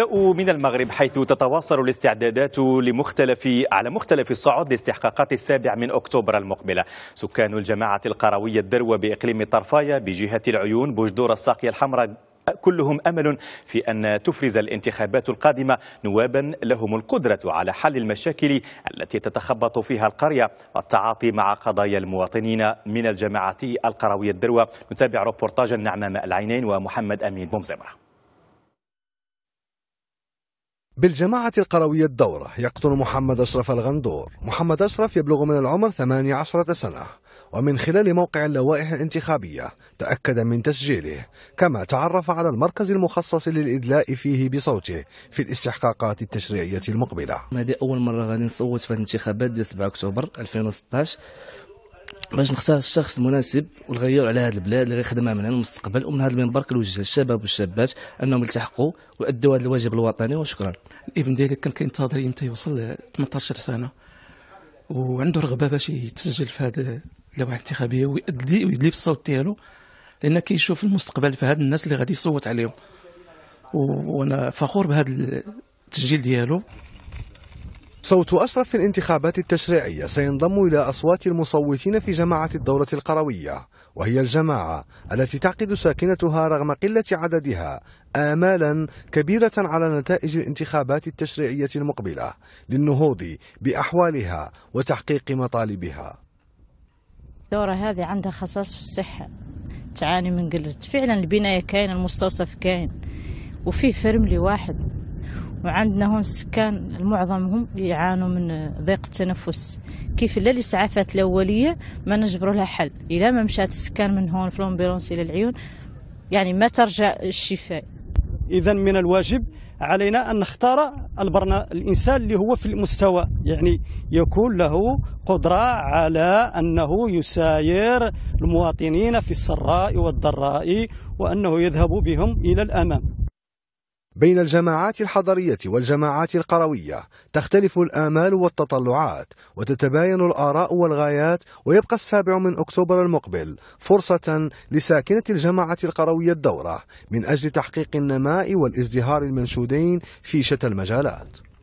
نبدأ من المغرب حيث تتواصل الاستعدادات لمختلف على مختلف الصعود لاستحقاقات السابع من أكتوبر المقبلة سكان الجماعة القروية الدروة بإقليم طرفايا بجهة العيون بوجدور الساقية الحمراء كلهم امل في ان تفرز الانتخابات القادمه نوابا لهم القدره على حل المشاكل التي تتخبط فيها القريه والتعاطي مع قضايا المواطنين من الجماعه القرويه الدروه نتابع روبورتاج نعمام العينين ومحمد امين بومزمره بالجماعة القروية الدورة يقطن محمد أشرف الغندور محمد أشرف يبلغ من العمر 18 سنة ومن خلال موقع اللوائح الانتخابية تأكد من تسجيله كما تعرف على المركز المخصص للإدلاء فيه بصوته في الاستحقاقات التشريعية المقبلة هذه أول مرة غادي نصوت في الانتخابات ديال 7 أكتوبر 2016 باش نختار الشخص المناسب ونغير على هذه البلاد اللي غيخدمها من هنا المستقبل ومن هذا المنبر كنوجه للشباب والشابات انهم يلتحقوا ويؤدوا هذا الواجب الوطني وشكرا الابن ديالي كان كينتظر يمتى يوصل 18 سنه وعنده رغبه باش يتسجل في هذه اللوحه الانتخابيه ويدلي ويدلي بالصوت ديالو لان كيشوف المستقبل في هاد الناس اللي غادي يصوت عليهم وانا فخور بهذا التسجيل ديالو صوت أشرف في الانتخابات التشريعية سينضم إلى أصوات المصوتين في جماعة الدولة القروية وهي الجماعة التي تعقد ساكنتها رغم قلة عددها آمالا كبيرة على نتائج الانتخابات التشريعية المقبلة للنهوض بأحوالها وتحقيق مطالبها الدورة هذه عندها خصاص في الصحة تعاني من قلة فعلا البناية كاين المستوصف كاين وفيه فرملي واحد وعندنا هون السكان معظمهم يعانوا من ضيق التنفس كيف لا الاسعافات الاوليه ما نجبروا لها حل الا ما مشات السكان من هون في الى العيون يعني ما ترجع الشفاء اذا من الواجب علينا ان نختار البرنا الانسان اللي هو في المستوى يعني يكون له قدره على انه يساير المواطنين في السراء والضراء وانه يذهب بهم الى الامام بين الجماعات الحضرية والجماعات القروية تختلف الآمال والتطلعات وتتباين الآراء والغايات ويبقى السابع من أكتوبر المقبل فرصة لساكنة الجماعة القروية الدورة من أجل تحقيق النماء والازدهار المنشودين في شتى المجالات